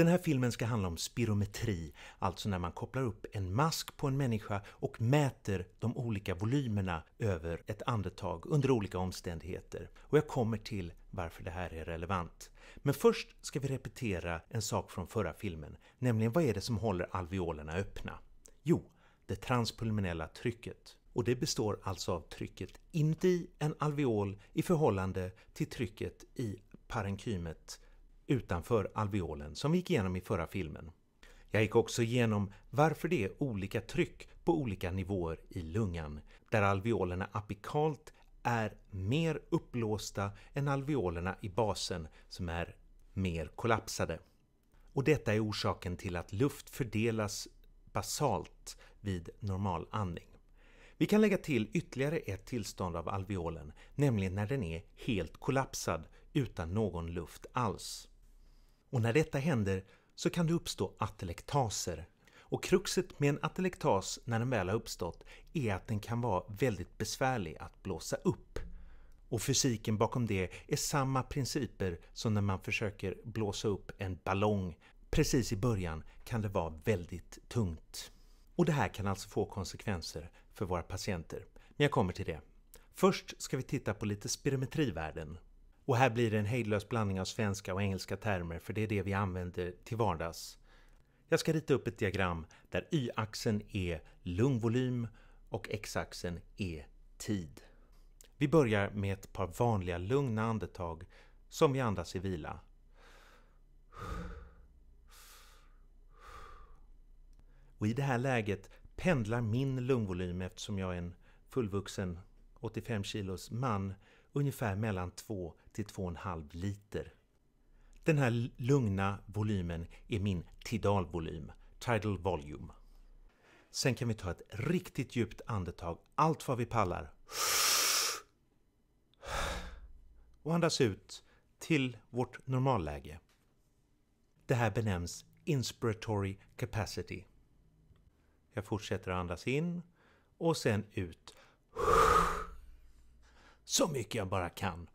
Den här filmen ska handla om spirometri, alltså när man kopplar upp en mask på en människa och mäter de olika volymerna över ett andetag under olika omständigheter. Och jag kommer till varför det här är relevant. Men först ska vi repetera en sak från förra filmen, nämligen vad är det som håller alveolerna öppna? Jo, det transpulmonella trycket. Och det består alltså av trycket inuti en alveol i förhållande till trycket i parenkymet utanför alveolen som vi gick igenom i förra filmen. Jag gick också igenom varför det är olika tryck på olika nivåer i lungan, där alveolerna apikalt är mer uppblåsta än alveolerna i basen som är mer kollapsade. Och detta är orsaken till att luft fördelas basalt vid normal andning. Vi kan lägga till ytterligare ett tillstånd av alveolen, nämligen när den är helt kollapsad utan någon luft alls. Och när detta händer så kan det uppstå atelektaser. Och kruxet med en atelektas när den väl har uppstått är att den kan vara väldigt besvärlig att blåsa upp. Och fysiken bakom det är samma principer som när man försöker blåsa upp en ballong. Precis i början kan det vara väldigt tungt. Och det här kan alltså få konsekvenser för våra patienter. Men jag kommer till det. Först ska vi titta på lite spirometrivärden. Och här blir det en hejdlös blandning av svenska och engelska termer för det är det vi använder till vardags. Jag ska rita upp ett diagram där y-axeln är lungvolym och x-axeln är tid. Vi börjar med ett par vanliga lugna andetag som vi andas i vila. Och i det här läget pendlar min lungvolym eftersom jag är en fullvuxen 85 kilos man ungefär mellan 2 till 2,5 liter. Den här lugna volymen är min tidalvolym, tidal volume. Sen kan vi ta ett riktigt djupt andetag, allt vad vi pallar. Och andas ut till vårt normalläge. Det här benämns inspiratory capacity. Jag fortsätter att andas in och sen ut så mycket jag bara kan.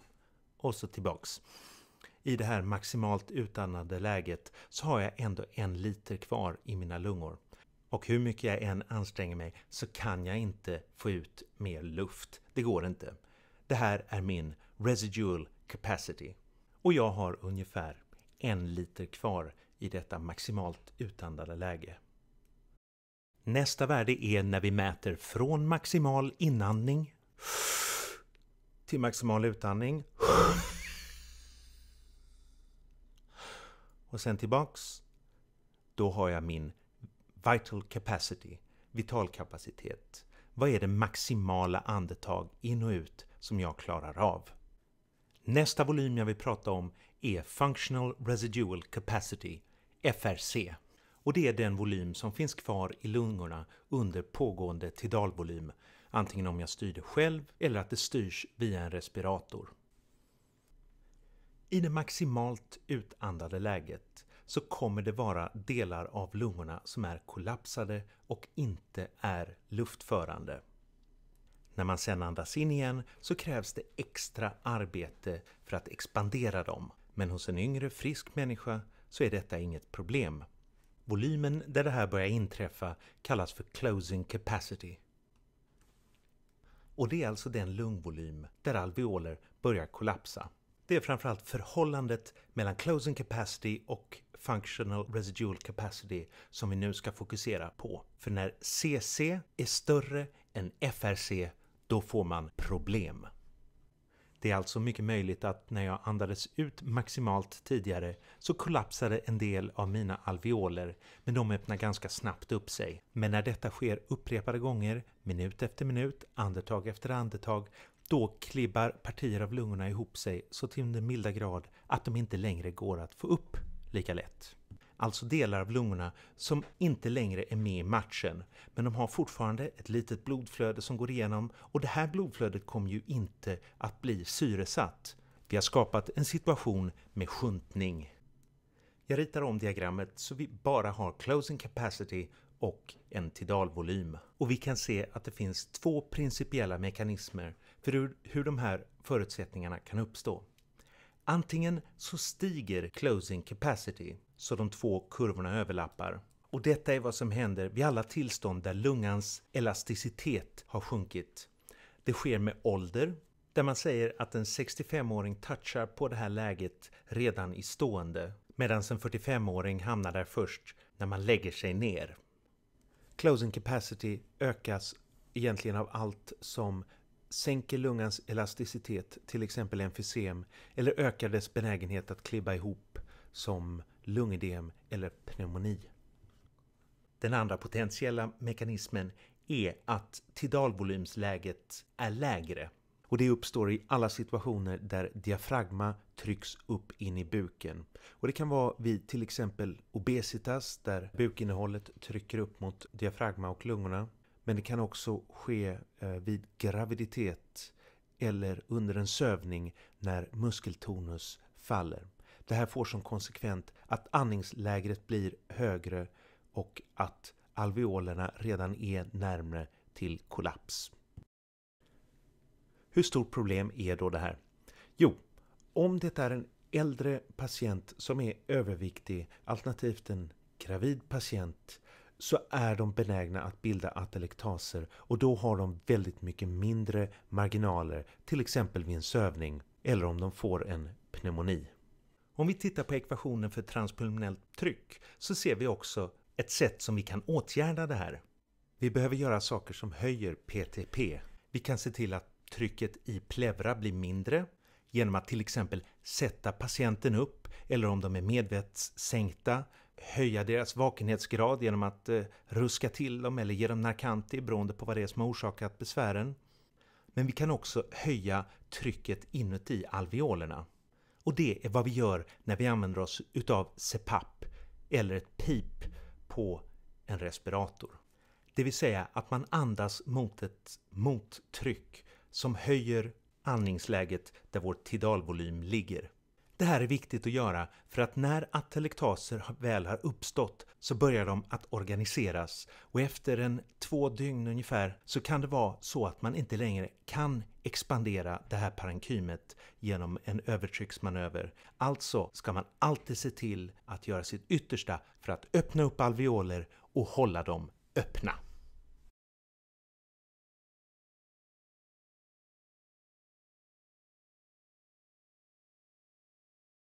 Och så tillbaks. I det här maximalt utandade läget så har jag ändå en liter kvar i mina lungor. Och hur mycket jag än anstränger mig så kan jag inte få ut mer luft. Det går inte. Det här är min residual capacity. Och jag har ungefär en liter kvar i detta maximalt utandade läge. Nästa värde är när vi mäter från maximal inandning till maximal utandning. Och sen tillbaks. Då har jag min vital capacity, vitalkapacitet. Vad är det maximala andetag in och ut som jag klarar av? Nästa volym jag vill prata om är Functional Residual Capacity, FRC och det är den volym som finns kvar i lungorna under pågående tidalvolym, antingen om jag styr det själv eller att det styrs via en respirator. I det maximalt utandade läget så kommer det vara delar av lungorna som är kollapsade och inte är luftförande. När man sedan andas in igen så krävs det extra arbete för att expandera dem. Men hos en yngre frisk människa så är detta inget problem Volymen där det här börjar inträffa kallas för closing capacity. Och det är alltså den lungvolym där alveoler börjar kollapsa. Det är framförallt förhållandet mellan closing capacity och functional residual capacity som vi nu ska fokusera på. För när CC är större än FRC, då får man problem. Det är alltså mycket möjligt att när jag andades ut maximalt tidigare så kollapsade en del av mina alveoler, men de öppnar ganska snabbt upp sig. Men när detta sker upprepade gånger, minut efter minut, andetag efter andetag, då klibbar partier av lungorna ihop sig så till den milda grad att de inte längre går att få upp lika lätt alltså delar av lungorna som inte längre är med i matchen. Men de har fortfarande ett litet blodflöde som går igenom och det här blodflödet kommer ju inte att bli syresatt. Vi har skapat en situation med sjuntning. Jag ritar om diagrammet så vi bara har closing capacity och en tidalvolym. Och vi kan se att det finns två principiella mekanismer för hur de här förutsättningarna kan uppstå. Antingen så stiger closing capacity så de två kurvorna överlappar och detta är vad som händer vid alla tillstånd där lungans elasticitet har sjunkit. Det sker med ålder, där man säger att en 65-åring touchar på det här läget redan i stående, medan en 45-åring hamnar där först när man lägger sig ner. Closing capacity ökas egentligen av allt som sänker lungans elasticitet, till exempel emfysem, eller ökar dess benägenhet att klibba ihop som lungedem eller pneumoni. Den andra potentiella mekanismen är att tidalvolymsläget är lägre och det uppstår i alla situationer där diafragma trycks upp in i buken. Och det kan vara vid till exempel obesitas där bukinnehållet trycker upp mot diafragma och lungorna. Men det kan också ske eh, vid graviditet eller under en sövning när muskeltonus faller. Det här får som konsekvent att andningslägret blir högre och att alveolerna redan är närmre till kollaps. Hur stort problem är då det här? Jo, om det är en äldre patient som är överviktig alternativt en gravid patient så är de benägna att bilda atelektaser och då har de väldigt mycket mindre marginaler, till exempel vid en sövning eller om de får en pneumoni. Om vi tittar på ekvationen för transpulmonellt tryck så ser vi också ett sätt som vi kan åtgärda det här. Vi behöver göra saker som höjer PTP. Vi kan se till att trycket i plevra blir mindre genom att till exempel sätta patienten upp eller om de är medvetssänkta höja deras vakenhetsgrad genom att eh, ruska till dem eller ge dem Narcanti beroende på vad det är som har orsakat besvären. Men vi kan också höja trycket inuti alveolerna. Och det är vad vi gör när vi använder oss utav CPAP eller ett pip på en respirator. Det vill säga att man andas mot ett mottryck som höjer andningsläget där vår tidalvolym ligger. Det här är viktigt att göra för att när atelektaser väl har uppstått så börjar de att organiseras och efter en två dygn ungefär så kan det vara så att man inte längre kan expandera det här parenkymet genom en övertrycksmanöver. Alltså ska man alltid se till att göra sitt yttersta för att öppna upp alveoler och hålla dem öppna.